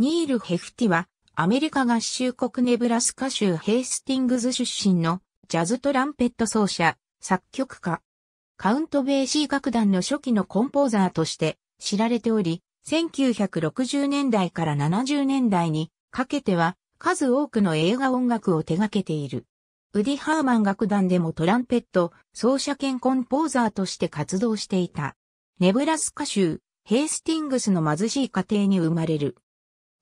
ニール・ヘフティは、アメリカ合衆国ネブラスカ州ヘイスティングズ出身のジャズトランペット奏者、作曲家。カウント・ベーシー楽団の初期のコンポーザーとして知られており、1960年代から70年代にかけては数多くの映画音楽を手掛けている。ウディ・ハーマン楽団でもトランペット、奏者兼コンポーザーとして活動していた。ネブラスカ州、ヘイスティングスの貧しい家庭に生まれる。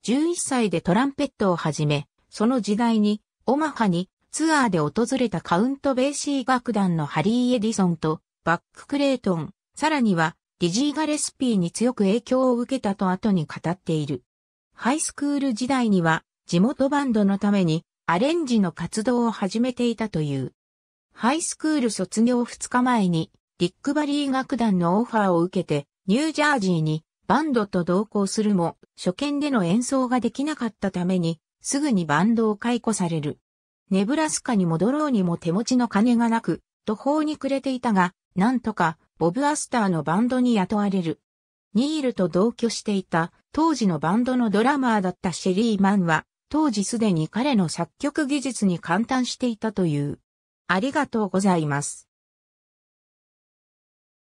11歳でトランペットを始め、その時代に、オマハにツアーで訪れたカウント・ベーシー楽団のハリー・エディソンとバック・クレイトン、さらにはディジー・ガレスピーに強く影響を受けたと後に語っている。ハイスクール時代には地元バンドのためにアレンジの活動を始めていたという。ハイスクール卒業2日前にディック・バリー楽団のオファーを受けてニュージャージーにバンドと同行するも、初見での演奏ができなかったために、すぐにバンドを解雇される。ネブラスカに戻ろうにも手持ちの金がなく、途方に暮れていたが、なんとか、ボブ・アスターのバンドに雇われる。ニールと同居していた、当時のバンドのドラマーだったシェリー・マンは、当時すでに彼の作曲技術に感嘆していたという。ありがとうございます。